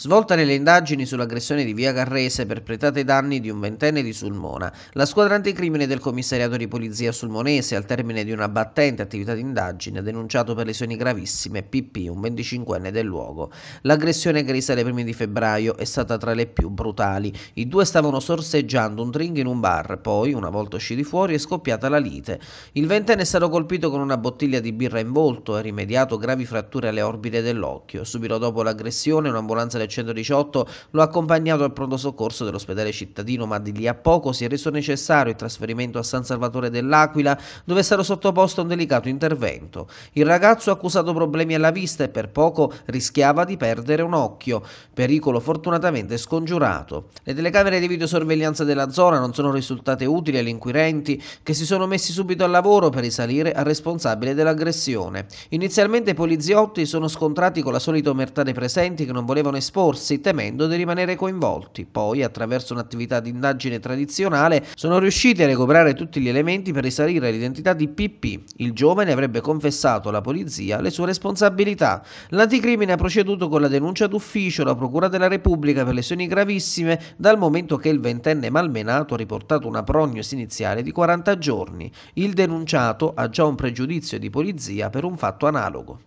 Svolta nelle indagini sull'aggressione di Via Carrese perpetrata ai danni di un ventenne di Sulmona. La squadra anticrimine del commissariato di polizia sulmonese, al termine di una battente attività di indagine, ha denunciato per lesioni gravissime Pippi, un 25enne del luogo. L'aggressione che risale ai primi di febbraio è stata tra le più brutali. I due stavano sorseggiando un drink in un bar, poi, una volta usciti fuori, è scoppiata la lite. Il ventenne è stato colpito con una bottiglia di birra in volto e rimediato gravi fratture alle orbite dell'occhio. Subito dopo l'aggressione, un'ambulanza del 118 lo ha accompagnato al pronto soccorso dell'ospedale cittadino, ma di lì a poco si è reso necessario il trasferimento a San Salvatore dell'Aquila, dove è stato sottoposto a un delicato intervento. Il ragazzo ha accusato problemi alla vista e per poco rischiava di perdere un occhio, pericolo fortunatamente scongiurato. Le telecamere di videosorveglianza della zona non sono risultate utili agli inquirenti che si sono messi subito al lavoro per risalire al responsabile dell'aggressione. Inizialmente i poliziotti sono scontrati con la solita omertà dei presenti che non volevano esporre esporsi temendo di rimanere coinvolti. Poi, attraverso un'attività di indagine tradizionale, sono riusciti a recuperare tutti gli elementi per risalire all'identità di Pippi. Il giovane avrebbe confessato alla polizia le sue responsabilità. L'anticrimine ha proceduto con la denuncia d'ufficio alla Procura della Repubblica per lesioni gravissime dal momento che il ventenne malmenato ha riportato una prognosi iniziale di 40 giorni. Il denunciato ha già un pregiudizio di polizia per un fatto analogo.